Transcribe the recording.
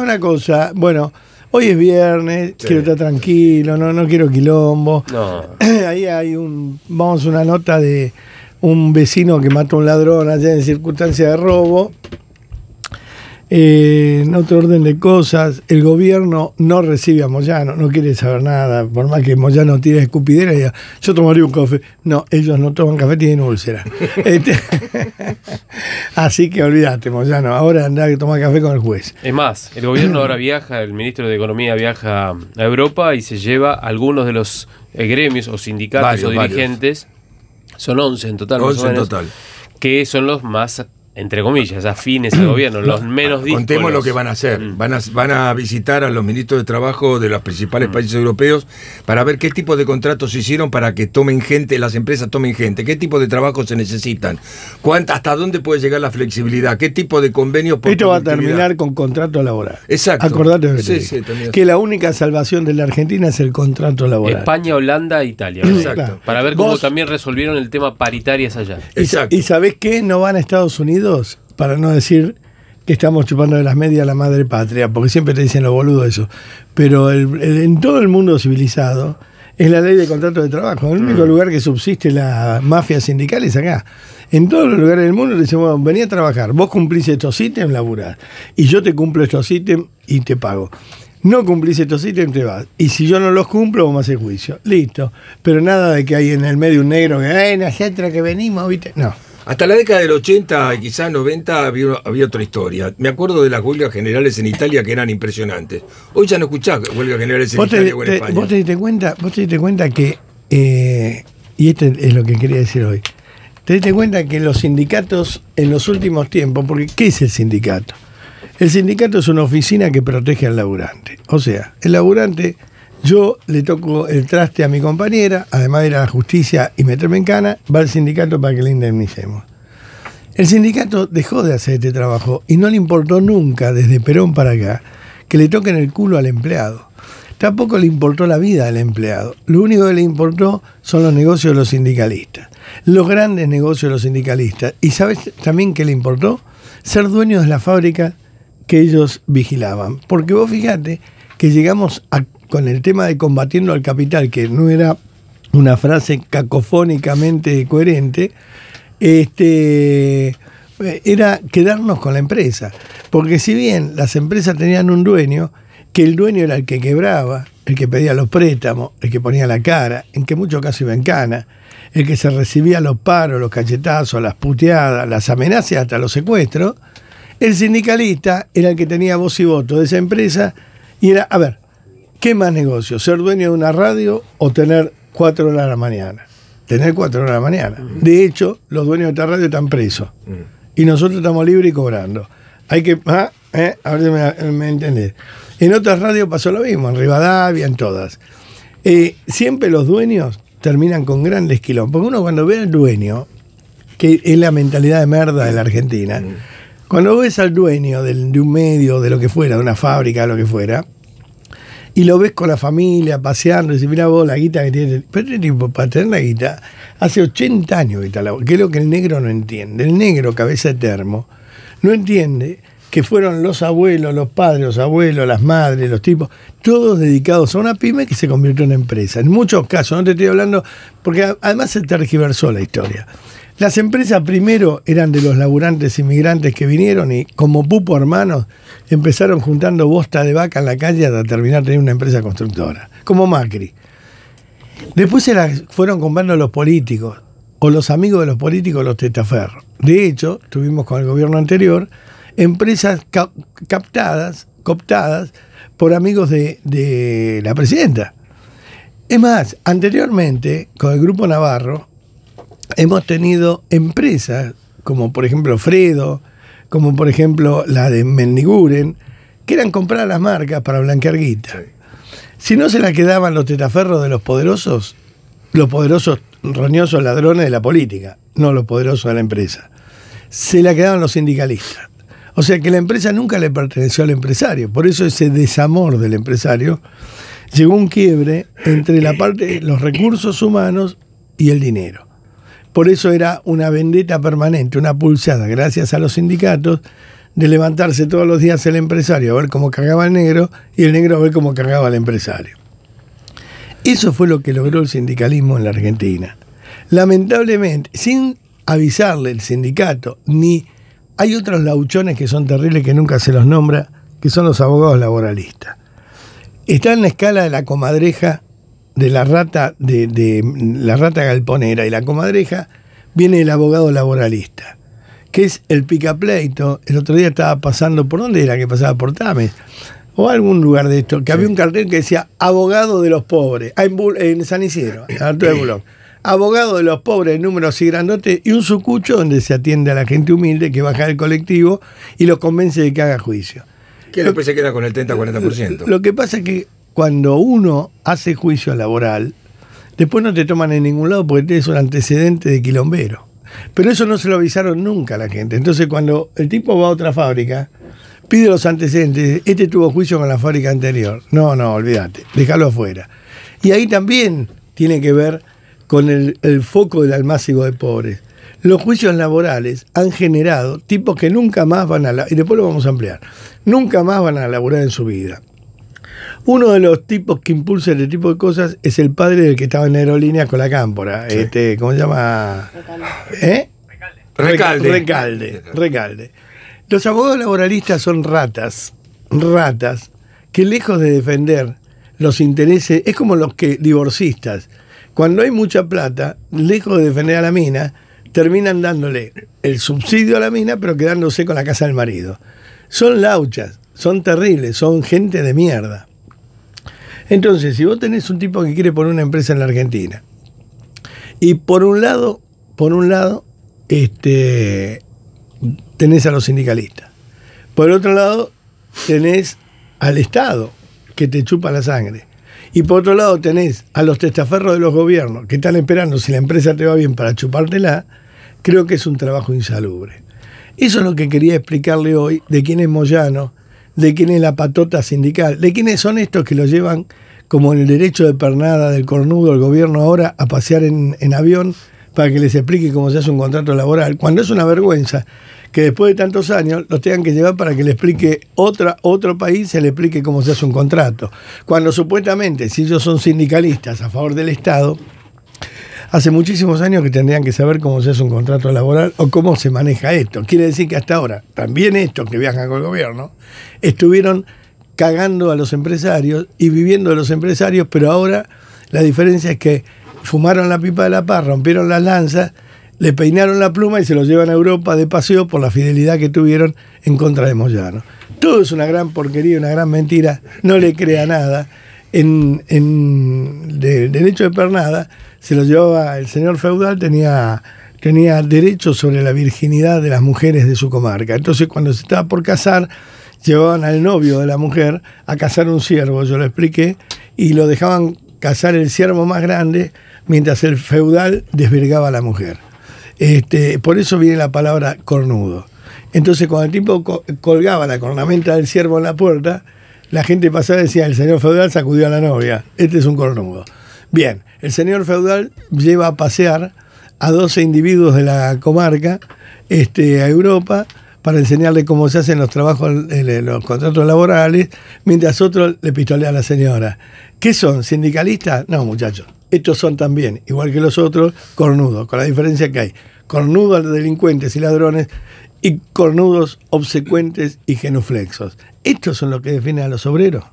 una cosa. Bueno, hoy es viernes, quiero estar tranquilo, no, no quiero quilombo. Ahí hay un. Vamos, una nota de un vecino que mató a un ladrón allá en circunstancia de robo en eh, otro orden de cosas, el gobierno no recibe a Moyano, no quiere saber nada, por más que Moyano tire escupidera y diga, yo tomaría un café. No, ellos no toman café, tienen úlcera. Este, así que olvídate, Moyano, ahora anda a tomar café con el juez. Es más, el gobierno ahora viaja, el ministro de Economía viaja a Europa y se lleva algunos de los eh, gremios o sindicatos o dirigentes, son 11 en total. en total que son los más entre comillas, afines al gobierno, los menos ah, Contemos lo que van a hacer. Mm. Van, a, van a visitar a los ministros de Trabajo de los principales mm. países europeos para ver qué tipo de contratos se hicieron para que tomen gente, las empresas tomen gente, qué tipo de trabajo se necesitan, cuánta, hasta dónde puede llegar la flexibilidad, qué tipo de convenios... Por Esto va a terminar con contrato laboral. Exacto. Acordate de que la única salvación de la Argentina es el contrato laboral. España, Holanda Italia. Exacto. Para ver cómo también resolvieron el tema paritarias allá. Exacto. ¿Y sabés qué? No van a Estados Unidos para no decir que estamos chupando de las medias a la madre patria, porque siempre te dicen lo boludo eso. Pero en todo el mundo civilizado es la ley de contrato de trabajo. El único mm. lugar que subsiste la mafia sindical es acá. En todos los lugares del mundo le decimos, bueno, vení a trabajar, vos cumplís estos ítems, laburás. Y yo te cumplo estos ítems y te pago. No cumplís estos ítems, te vas. Y si yo no los cumplo, vos me haces juicio. Listo. Pero nada de que hay en el medio un negro que, ¡ay, nosotros que venimos! ¿viste? No. Hasta la década del 80, y quizás 90, había, otra historia. Me acuerdo de las huelgas generales en Italia que eran impresionantes. Hoy ya no escuchás huelgas generales en Italia o en España. Vos te diste cuenta, vos te cuenta que, eh, y esto es lo que quería decir hoy, te diste cuenta que los sindicatos en los últimos tiempos, porque ¿qué es el sindicato? El sindicato es una oficina que protege al laburante. O sea, el laburante yo le toco el traste a mi compañera, además de ir a la justicia y meterme en cana, va al sindicato para que le indemnicemos. El sindicato dejó de hacer este trabajo y no le importó nunca, desde Perón para acá, que le toquen el culo al empleado. Tampoco le importó la vida del empleado. Lo único que le importó son los negocios de los sindicalistas. Los grandes negocios de los sindicalistas. ¿Y sabes también qué le importó? Ser dueño de la fábrica que ellos vigilaban. Porque vos fíjate que llegamos a con el tema de combatiendo al capital, que no era una frase cacofónicamente coherente, este, era quedarnos con la empresa. Porque si bien las empresas tenían un dueño, que el dueño era el que quebraba, el que pedía los préstamos, el que ponía la cara, en que muchos casos iba en cana, el que se recibía los paros, los cachetazos, las puteadas, las amenazas, hasta los secuestros, el sindicalista era el que tenía voz y voto de esa empresa y era, a ver, ¿Qué más negocio? ¿Ser dueño de una radio o tener cuatro horas a la mañana? Tener cuatro horas a la mañana. De hecho, los dueños de esta radio están presos. Y nosotros estamos libres y cobrando. Hay que. Ah, eh, a ver si eh, me, entendés. En otras radios pasó lo mismo, en Rivadavia, en todas. Eh, siempre los dueños terminan con grandes quilombos. Porque uno cuando ve al dueño, que es la mentalidad de merda de la Argentina, cuando ves al dueño de un medio, de lo que fuera, de una fábrica, de lo que fuera, y lo ves con la familia paseando, y dice, mira vos la guita que tiene. Pero este tipo, para tener la guita, hace 80 años que está la que es lo que el negro no entiende. El negro, cabeza de termo, no entiende que fueron los abuelos, los padres, los abuelos, las madres, los tipos, todos dedicados a una pyme que se convirtió en empresa. En muchos casos, no te estoy hablando, porque además se tergiversó la historia. Las empresas primero eran de los laburantes inmigrantes que vinieron y como pupo hermanos empezaron juntando bosta de vaca en la calle hasta terminar teniendo una empresa constructora, como Macri. Después se las fueron comprando los políticos o los amigos de los políticos los testaferros De hecho, tuvimos con el gobierno anterior empresas captadas, cooptadas por amigos de, de la presidenta. Es más, anteriormente, con el Grupo Navarro, hemos tenido empresas, como por ejemplo Fredo, como por ejemplo la de Mendiguren, que eran comprar las marcas para blanquear guita. Si no se la quedaban los tetaferros de los poderosos, los poderosos roñosos ladrones de la política, no los poderosos de la empresa. Se la quedaban los sindicalistas. O sea que la empresa nunca le perteneció al empresario. Por eso ese desamor del empresario llegó a un quiebre entre la parte, los recursos humanos y el dinero. Por eso era una vendetta permanente, una pulsada, gracias a los sindicatos, de levantarse todos los días el empresario a ver cómo cargaba el negro y el negro a ver cómo cargaba el empresario. Eso fue lo que logró el sindicalismo en la Argentina. Lamentablemente, sin avisarle el sindicato, ni hay otros lauchones que son terribles que nunca se los nombra, que son los abogados laboralistas. Está en la escala de la comadreja de la rata, de, la rata galponera y la comadreja, viene el abogado laboralista, que es el picapleito. El otro día estaba pasando, ¿por dónde era que pasaba? Por Tames. O algún lugar de esto, que había un cartel que decía abogado de los pobres, ah, en, San Isidro, Abogado de los pobres, números y grandote, y un sucucho donde se atiende a la gente humilde que baja del colectivo y los convence de que haga juicio. Que después se queda con el 30-40%. Lo que pasa es que cuando uno hace juicio laboral, después no te toman en ningún lado porque tienes un antecedente de quilombero. Pero eso no se lo avisaron nunca a la gente. Entonces, cuando el tipo va a otra fábrica, pide los antecedentes. Este tuvo juicio con la fábrica anterior. No, no, olvídate, déjalo afuera. Y ahí también tiene que ver con el, foco del almácigo de pobres. Los juicios laborales han generado tipos que nunca más van a... Y después lo vamos a ampliar. Nunca más van a laborar en su vida. Uno de los tipos que impulsa este tipo de cosas es el padre del que estaba en aerolíneas con la cámpora. Este, ¿Cómo se llama? ¿Eh? Recalde. Recalde. Recalde. Los abogados laboralistas son ratas, ratas, que lejos de defender los intereses, es como los que divorcistas. Cuando hay mucha plata, lejos de defender a la mina, terminan dándole el subsidio a la mina, pero quedándose con la casa del marido. Son lauchas, son terribles, son gente de mierda. Entonces, si vos tenés un tipo que quiere poner una empresa en la Argentina, y por un lado, por un lado, este, tenés a los sindicalistas. Por otro lado, tenés al Estado, que te chupa la sangre. Y por otro lado tenés a los testaferros de los gobiernos que están esperando si la empresa te va bien para chupártela, creo que es un trabajo insalubre. Eso es lo que quería explicarle hoy de quién es Moyano, de quién es la patota sindical, de quiénes son estos que lo llevan, como en el derecho de pernada del cornudo el gobierno ahora, a pasear en, avión para que les explique cómo se hace un contrato laboral, cuando es una vergüenza que después de tantos años los tengan que llevar para que le explique otra, otro país, se le explique cómo se hace un contrato. Cuando supuestamente, si ellos son sindicalistas a favor del Estado, hace muchísimos años que tendrían que saber cómo se hace un contrato laboral o cómo se maneja esto. Quiere decir que hasta ahora, también estos que viajan con el gobierno, estuvieron cagando a los empresarios y viviendo de los empresarios, pero ahora la diferencia es que fumaron la pipa de la paz, rompieron las lanzas, le peinaron la pluma y se los llevan a Europa de paseo por la fidelidad que tuvieron en contra de Moyano. Todo es una gran porquería, una gran mentira, no le crea nada. En, en derecho de pernada, lo llevaba el señor feudal, tenía, tenía derecho sobre la virginidad de las mujeres de su comarca. Entonces, cuando se estaba por casar, llevaban al novio de la mujer a cazar un siervo, yo lo expliqué, y lo dejaban cazar el siervo más grande mientras el feudal desvergaba a la mujer. Este, por eso viene la palabra cornudo. Entonces, cuando el tipo colgaba la cornamenta del ciervo en la puerta, la gente pasaba y decía, el señor feudal sacudió a la novia, este es un cornudo. Bien, el señor feudal lleva a pasear a 12 individuos de la comarca este, a Europa para enseñarle cómo se hacen los trabajos, los contratos laborales, mientras otro le pistolea a la señora. ¿Qué son? ¿Sindicalistas? No, muchachos. Estos son también, igual que los otros, cornudos, con la diferencia que hay. Cornudos delincuentes y ladrones y cornudos obsecuentes y genuflexos. Estos son los que definen a los obreros.